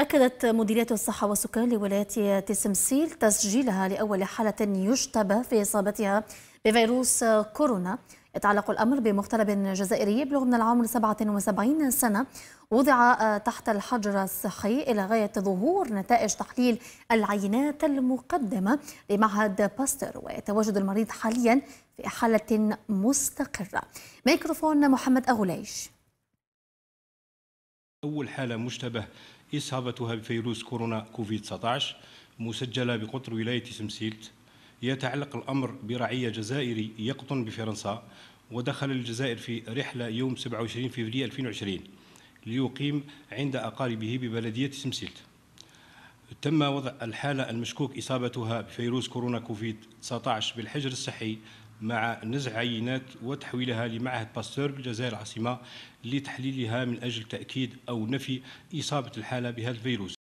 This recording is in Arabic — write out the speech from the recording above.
أكدت مديرية الصحة والسكان لولاية تسمسيل تسجيلها لأول حالة يشتبه في إصابتها بفيروس كورونا يتعلق الأمر بمغترب جزائري يبلغ من العمر 77 سنة وضع تحت الحجر الصحي إلى غاية ظهور نتائج تحليل العينات المقدمة لمعهد باستر ويتواجد المريض حاليا في حالة مستقرة ميكروفون محمد أغليش أول حالة مشتبه إصابتها بفيروس كورونا كوفيد 19 مسجلة بقطر ولاية سمسيلت يتعلق الأمر برعية جزائري يقطن بفرنسا ودخل الجزائر في رحلة يوم 27 فبراير 2020 ليقيم عند أقاربه ببلدية سمسيلت تم وضع الحالة المشكوك إصابتها بفيروس كورونا كوفيد 19 بالحجر الصحي مع نزع عينات وتحويلها لمعهد باستور بالجزائر العاصمة لتحليلها من أجل تأكيد أو نفي إصابة الحالة بهذا الفيروس